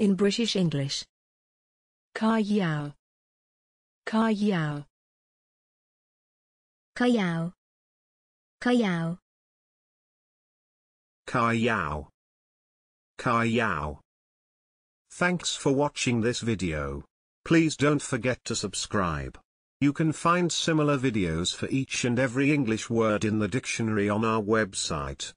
in British English. kayao, kayao, kayao, kayao, kayao, kayao. Thanks for watching this video. Please don't forget to subscribe. You can find similar videos for each and every English word in the dictionary on our website.